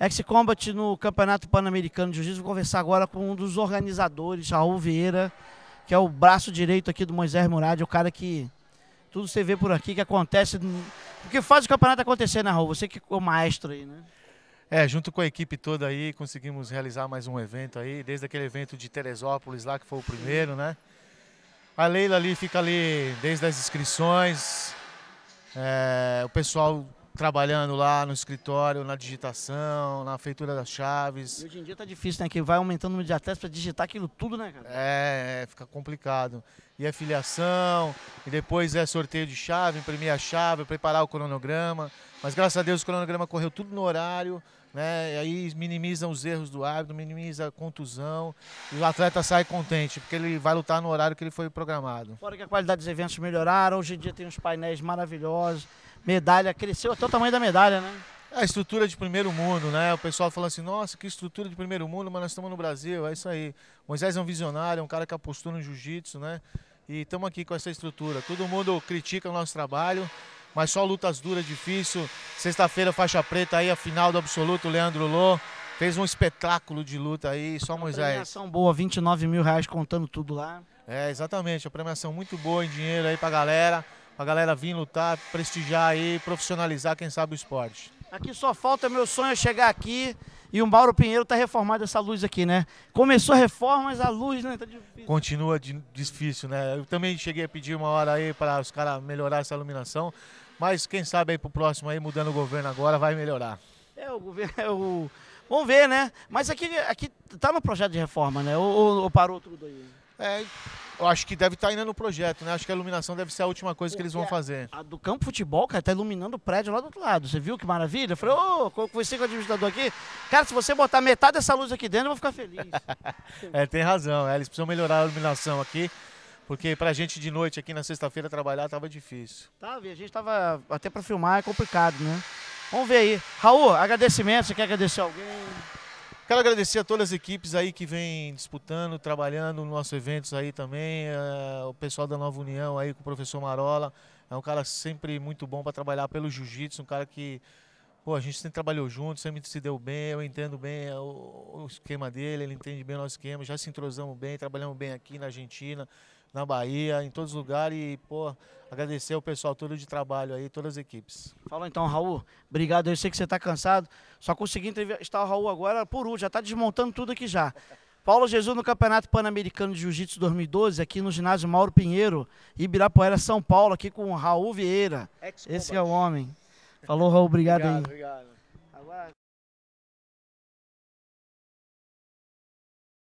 X-Combat é no Campeonato Pan-Americano de Jiu-Jitsu. Vou conversar agora com um dos organizadores, Raul Vieira, que é o braço direito aqui do Moisés Murad, é o cara que tudo você vê por aqui, que acontece. O que faz o campeonato acontecer, né, Raul? Você que é o maestro aí, né? É, junto com a equipe toda aí, conseguimos realizar mais um evento aí, desde aquele evento de Teresópolis lá, que foi o primeiro, né? A Leila ali fica ali desde as inscrições, é, o pessoal trabalhando lá no escritório, na digitação, na feitura das chaves. E hoje em dia tá difícil, né? Que vai aumentando o número de atletas para digitar aquilo tudo, né, cara? É, é, fica complicado e a é filiação, e depois é sorteio de chave, imprimir a chave, preparar o cronograma. Mas graças a Deus o cronograma correu tudo no horário, né? E aí minimizam os erros do árbitro, minimiza a contusão e o atleta sai contente, porque ele vai lutar no horário que ele foi programado. Fora que a qualidade dos eventos melhoraram, hoje em dia tem uns painéis maravilhosos, medalha, cresceu até o tamanho da medalha, né? a estrutura de primeiro mundo, né? O pessoal fala assim, nossa, que estrutura de primeiro mundo, mas nós estamos no Brasil, é isso aí. Moisés é um visionário, é um cara que apostou no jiu-jitsu, né? E estamos aqui com essa estrutura. Todo mundo critica o nosso trabalho, mas só lutas duras, difícil. Sexta-feira, faixa preta aí, a final do absoluto, Leandro Lô. Fez um espetáculo de luta aí, só Uma Moisés. Premiação boa, 29 mil reais contando tudo lá. É, exatamente. A premiação muito boa em dinheiro aí pra galera. Pra galera vir lutar, prestigiar aí, profissionalizar, quem sabe, o esporte. Aqui só falta meu sonho é chegar aqui e o Mauro Pinheiro tá reformado essa luz aqui, né? Começou a reforma, mas a luz, né? Tá difícil. Continua de, difícil, né? Eu também cheguei a pedir uma hora aí para os caras melhorar essa iluminação, mas quem sabe aí pro próximo aí, mudando o governo agora, vai melhorar. É, o governo. É o... Vamos ver, né? Mas aqui, aqui tá no projeto de reforma, né? Ou, ou, ou parou tudo aí? É, eu acho que deve estar tá ainda no projeto, né? Acho que a iluminação deve ser a última coisa que eles vão fazer. A do campo futebol, cara, tá iluminando o prédio lá do outro lado. Você viu que maravilha? Eu falei, ô, oh, conversei com o administrador aqui. Cara, se você botar metade dessa luz aqui dentro, eu vou ficar feliz. é, tem razão. É, eles precisam melhorar a iluminação aqui. Porque pra gente de noite aqui na sexta-feira trabalhar tava difícil. Tava, tá, e a gente tava até pra filmar é complicado, né? Vamos ver aí. Raul, agradecimento, você quer agradecer alguém? Quero agradecer a todas as equipes aí que vem disputando, trabalhando nos nossos eventos aí também, uh, o pessoal da Nova União aí com o professor Marola, é um cara sempre muito bom para trabalhar pelo jiu-jitsu, um cara que pô, a gente sempre trabalhou junto, sempre se deu bem, eu entendo bem eh, o, o esquema dele, ele entende bem o nosso esquema, já se entrosamos bem, trabalhamos bem aqui na Argentina na Bahia, em todos os lugares e, pô, agradecer o pessoal todo de trabalho aí, todas as equipes. falou então, Raul. Obrigado, eu sei que você está cansado. Só consegui entrevistar o Raul agora por último, já está desmontando tudo aqui já. Paulo Jesus no Campeonato Pan-Americano de Jiu-Jitsu 2012, aqui no ginásio Mauro Pinheiro, Ibirapuera, São Paulo, aqui com o Raul Vieira. Esse é o homem. Falou, Raul, obrigado, obrigado aí. Obrigado.